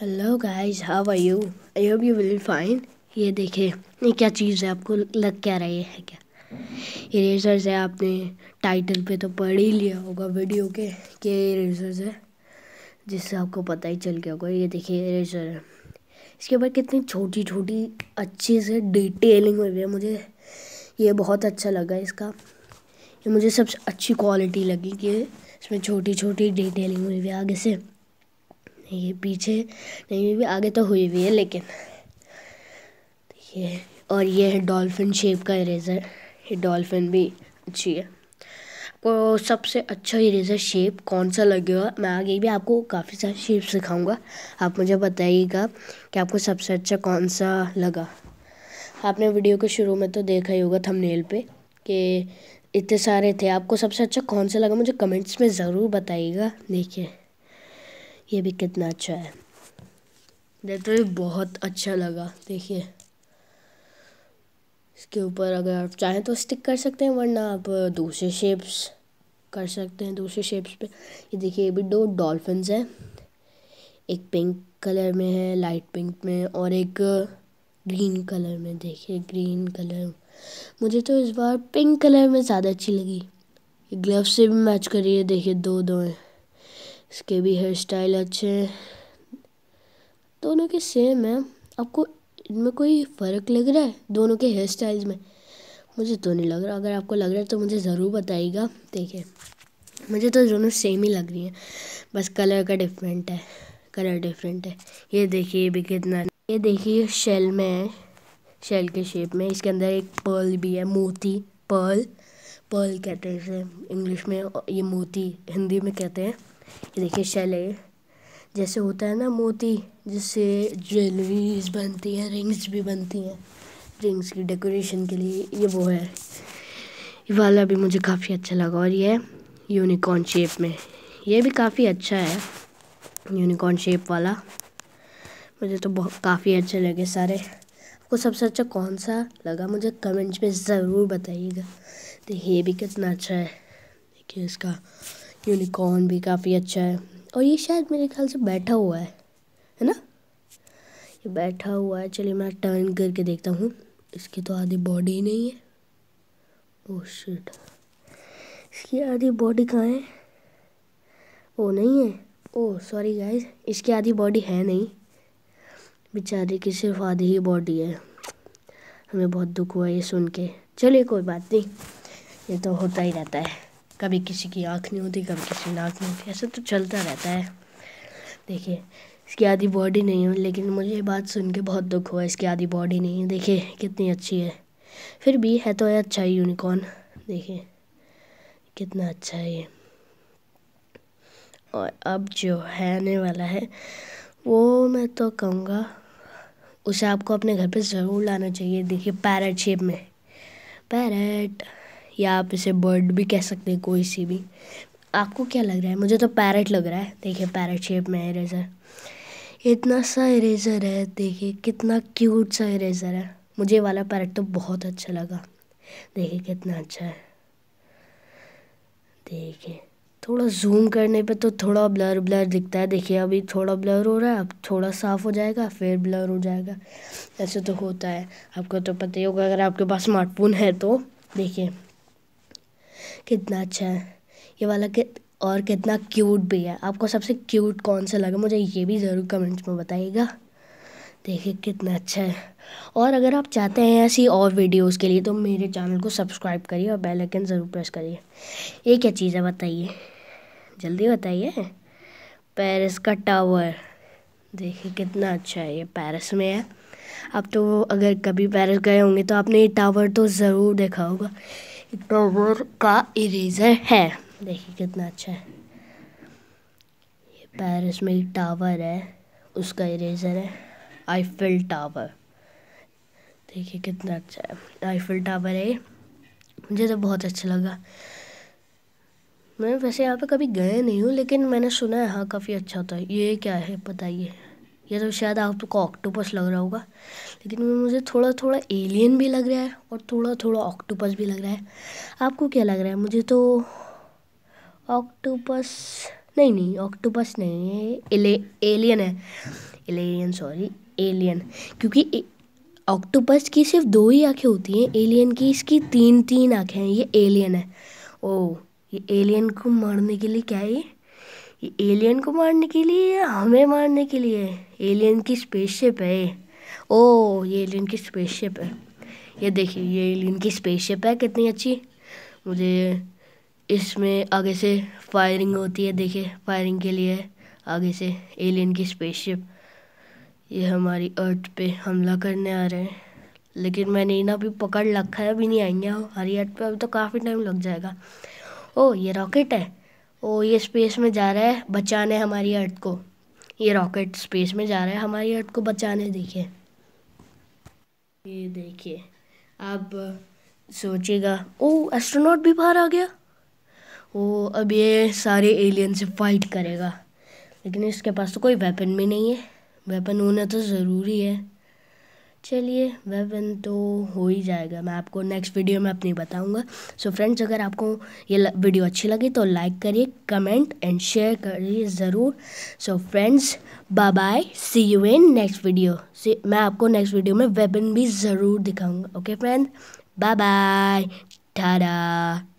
hello guys how are you I hope you will fine ये देखे ये क्या चीज़ है आपको लग क्या रही है क्या इरेजर से आपने टाइटल पे तो पढ़ ही लिया होगा वीडियो के कि इरेजर से जिससे आपको पता ही चल गया होगा ये देखिए इरेजर है इसके बाद कितनी छोटी छोटी अच्छे से डिटेलिंग हुई है मुझे ये बहुत अच्छा लगा इसका ये मुझे सबसे अच्छी क्वालिटी लगी कि इसमें छोटी छोटी डिटेलिंग हुई है आगे से ये पीछे नहीं भी आगे तो हुई हुई है लेकिन ये और ये है डॉल्फिन शेप का इरेज़र ये डॉल्फिन भी अच्छी है आपको सबसे अच्छा इरेज़र शेप कौन सा लगेगा मैं आगे भी आपको काफ़ी सारे शेप सिखाऊंगा आप मुझे बताइएगा कि आपको सबसे अच्छा कौन सा लगा आपने वीडियो के शुरू में तो देखा ही होगा थंबनेल पे कि इतने सारे थे आपको सबसे अच्छा कौन सा लगा मुझे कमेंट्स में ज़रूर बताइएगा देखिए ये भी कितना अच्छा है लिटरली बहुत अच्छा लगा देखिए इसके ऊपर अगर आप चाहें तो स्टिक कर सकते हैं वरना आप दूसरे शेप्स कर सकते हैं दूसरे शेप्स पे ये देखिए ये भी दो डॉल्फिन्स हैं एक पिंक कलर में है लाइट पिंक में और एक ग्रीन कलर में देखिए ग्रीन कलर मुझे तो इस बार पिंक कलर में ज़्यादा अच्छी लगी ग्लव से भी मैच करिए देखिए दो दो हैं इसके भी हेयर स्टाइल अच्छे हैं दोनों के सेम है आपको इनमें कोई फ़र्क लग रहा है दोनों के हेयर स्टाइल्स में मुझे तो नहीं लग रहा अगर आपको लग रहा है तो मुझे ज़रूर बताइएगा देखिए मुझे तो दोनों सेम ही लग रही हैं बस कलर का डिफरेंट है कलर डिफरेंट है ये देखिए ये भी कितना ये देखिए शेल में है शेल के शेप में इसके अंदर एक पर्ल भी है मोती पर्ल पर्ल कहते हैं इंग्लिश में ये मोती हिंदी में कहते हैं ये देखिए शेल है जैसे होता है ना मोती जिससे ज्वेलरीज बनती हैं रिंग्स भी बनती हैं रिंग्स की डेकोरेशन के लिए ये वो है ये वाला भी मुझे काफ़ी अच्छा लगा और ये यूनिकॉर्न शेप में ये भी काफ़ी अच्छा है यूनिकॉर्न शेप वाला मुझे तो बहुत काफ़ी अच्छे लगे सारे आपको सबसे अच्छा कौन सा लगा मुझे कमेंट्स में ज़रूर बताइएगा तो ये भी कितना अच्छा है देखिए इसका यूनिकॉर्न भी काफ़ी अच्छा है और ये शायद मेरे ख्याल से बैठा हुआ है है ना ये बैठा हुआ है चलिए मैं टर्न करके देखता हूँ इसकी तो आधी बॉडी ही नहीं है ओह oh, शिट इसकी आधी बॉडी कहाँ है वो oh, नहीं है ओह सॉरी गाइस इसकी आधी बॉडी है नहीं बेचारे की सिर्फ आधी ही बॉडी है हमें बहुत दुख हुआ ये सुन के चलिए कोई बात नहीं ये तो होता ही रहता है कभी किसी की आँख नहीं होती कभी किसी की आँख नहीं होती ऐसा तो चलता रहता है देखिए इसकी आधी बॉडी नहीं है लेकिन मुझे ये बात सुन के बहुत दुख हुआ इसकी आधी बॉडी नहीं है देखिए कितनी अच्छी है फिर भी है तो है अच्छा ही यूनिकॉर्न देखिए कितना अच्छा है ये और अब जो है आने वाला है वो मैं तो कहूँगा उसे आपको अपने घर पे ज़रूर लाना चाहिए देखिए पैरट शेप में पैरट या आप इसे बर्ड भी कह सकते हैं कोई सी भी आपको क्या लग रहा है मुझे तो पैरट लग रहा है देखिए पैरट शेप में इरेज़र इतना सा इरेज़र है देखिए कितना क्यूट सा इरेज़र है मुझे वाला पैरट तो बहुत अच्छा लगा देखिए कितना अच्छा है देखिए थोड़ा जूम करने पे तो थोड़ा ब्लर ब्लर दिखता है देखिए अभी थोड़ा ब्लर हो रहा है अब थोड़ा साफ़ हो जाएगा फिर ब्लर हो जाएगा ऐसे तो होता है आपको तो पता ही होगा अगर आपके पास स्मार्टफोन है तो देखिए कितना अच्छा है ये वाला कि और कितना क्यूट भी है आपको सबसे क्यूट कौन सा लगा मुझे ये भी ज़रूर कमेंट्स में बताइएगा देखिए कितना अच्छा है और अगर आप चाहते हैं ऐसी और वीडियोस के लिए तो मेरे चैनल को सब्सक्राइब करिए और बेल आइकन ज़रूर प्रेस करिए ये क्या चीज़ है बताइए जल्दी बताइए पेरिस का टावर देखिए कितना अच्छा है ये पेरिस में है आप तो अगर कभी पेरिस गए होंगे तो आपने ये टावर तो ज़रूर देखा होगा इग्नोर का इरेजर है देखिए कितना अच्छा है ये पेरिस में एक टावर है उसका इरेजर है आईफिल टावर देखिए कितना अच्छा है आईफिल टावर है मुझे तो बहुत अच्छा लगा मैं वैसे यहाँ पे कभी गए नहीं हूँ लेकिन मैंने सुना है हाँ काफ़ी अच्छा होता है ये क्या है बताइए या तो शायद आपको ऑक्टोपस लग रहा होगा लेकिन मुझे थोड़ा थोड़ा एलियन भी लग रहा है और थोड़ा थोड़ा ऑक्टोपस भी लग रहा है आपको क्या लग रहा है मुझे तो ऑक्टोपस नहीं नहीं ऑक्टोपस नहीं है एले एलियन है एलियन सॉरी एलियन क्योंकि ऑक्टोपस की सिर्फ दो ही आँखें होती हैं एलियन की इसकी तीन तीन आँखें हैं ये एलियन है ओ ये एलियन को मारने के लिए क्या है ये एलियन को मारने के लिए या हमें मारने के लिए एलियन की स्पेसशिप है ओ ये एलियन की स्पेसशिप है ये देखिए ये एलियन की स्पेसशिप है कितनी अच्छी मुझे इसमें आगे से फायरिंग होती है देखिए फायरिंग के लिए आगे से एलियन की स्पेसशिप ये हमारी अर्थ पे हमला करने आ रहे हैं लेकिन मैंने इन्हें अभी पकड़ रखा है अभी नहीं आएंगे हमारी अर्थ पे अभी तो काफ़ी टाइम लग जाएगा ओ ये रॉकेट है वो ये स्पेस में जा रहा है बचाने हमारी अर्थ को ये रॉकेट स्पेस में जा रहा है हमारी अर्थ को बचाने देखिए ये देखिए आप सोचिएगा ओ एस्ट्रोनॉट भी बाहर आ गया वो अब ये सारे एलियन से फाइट करेगा लेकिन इसके पास तो कोई वेपन भी नहीं है वेपन होना तो ज़रूरी है चलिए वेबन तो हो ही जाएगा मैं आपको नेक्स्ट वीडियो में अपनी बताऊंगा सो फ्रेंड्स अगर आपको ये वीडियो अच्छी लगी तो लाइक करिए कमेंट एंड शेयर करिए ज़रूर so friends bye bye see you in next video मैं आपको नेक्स्ट वीडियो में वेबन भी ज़रूर दिखाऊंगा okay friend bye bye Tata